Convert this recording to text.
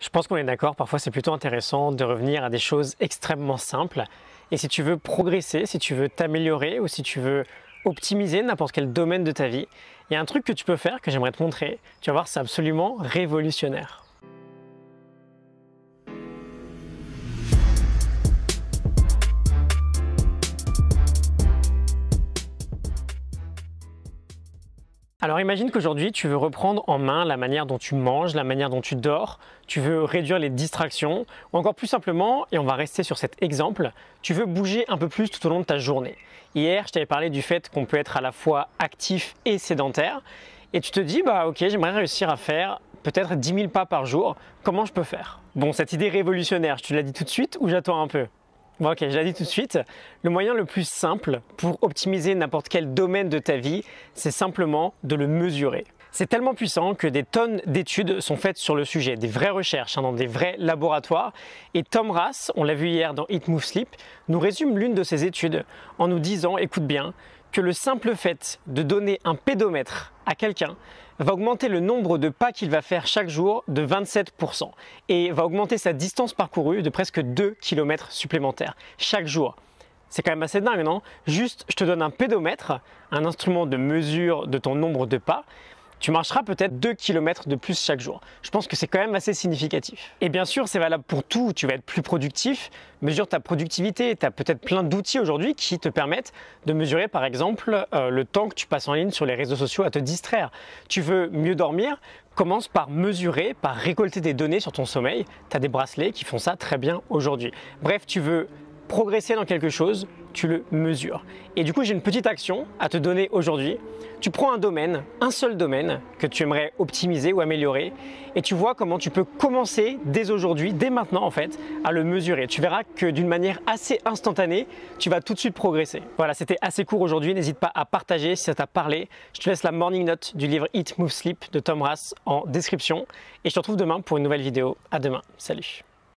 Je pense qu'on est d'accord, parfois c'est plutôt intéressant de revenir à des choses extrêmement simples. Et si tu veux progresser, si tu veux t'améliorer ou si tu veux optimiser n'importe quel domaine de ta vie, il y a un truc que tu peux faire que j'aimerais te montrer. Tu vas voir, c'est absolument révolutionnaire. Alors imagine qu'aujourd'hui tu veux reprendre en main la manière dont tu manges, la manière dont tu dors, tu veux réduire les distractions, ou encore plus simplement, et on va rester sur cet exemple, tu veux bouger un peu plus tout au long de ta journée. Hier, je t'avais parlé du fait qu'on peut être à la fois actif et sédentaire, et tu te dis, bah ok, j'aimerais réussir à faire peut-être 10 000 pas par jour, comment je peux faire Bon, cette idée révolutionnaire, je te la dis tout de suite ou j'attends un peu Bon, ok, je l'ai dit tout de suite. Le moyen le plus simple pour optimiser n'importe quel domaine de ta vie, c'est simplement de le mesurer. C'est tellement puissant que des tonnes d'études sont faites sur le sujet, des vraies recherches hein, dans des vrais laboratoires. Et Tom Rass, on l'a vu hier dans It Move Sleep, nous résume l'une de ses études en nous disant, écoute bien, que le simple fait de donner un pédomètre à quelqu'un va augmenter le nombre de pas qu'il va faire chaque jour de 27% et va augmenter sa distance parcourue de presque 2 km supplémentaires chaque jour. C'est quand même assez dingue, non Juste, je te donne un pédomètre, un instrument de mesure de ton nombre de pas, tu marcheras peut-être 2 km de plus chaque jour. Je pense que c'est quand même assez significatif. Et bien sûr, c'est valable pour tout. Tu vas être plus productif, mesure ta productivité. Tu as peut-être plein d'outils aujourd'hui qui te permettent de mesurer, par exemple, euh, le temps que tu passes en ligne sur les réseaux sociaux à te distraire. Tu veux mieux dormir Commence par mesurer, par récolter des données sur ton sommeil. Tu as des bracelets qui font ça très bien aujourd'hui. Bref, tu veux progresser dans quelque chose, tu le mesures. Et du coup, j'ai une petite action à te donner aujourd'hui. Tu prends un domaine, un seul domaine que tu aimerais optimiser ou améliorer, et tu vois comment tu peux commencer dès aujourd'hui, dès maintenant en fait, à le mesurer. Tu verras que d'une manière assez instantanée, tu vas tout de suite progresser. Voilà, c'était assez court aujourd'hui. N'hésite pas à partager si ça t'a parlé. Je te laisse la morning note du livre Eat, Move, Sleep de Tom Rass en description. Et je te retrouve demain pour une nouvelle vidéo. À demain. Salut.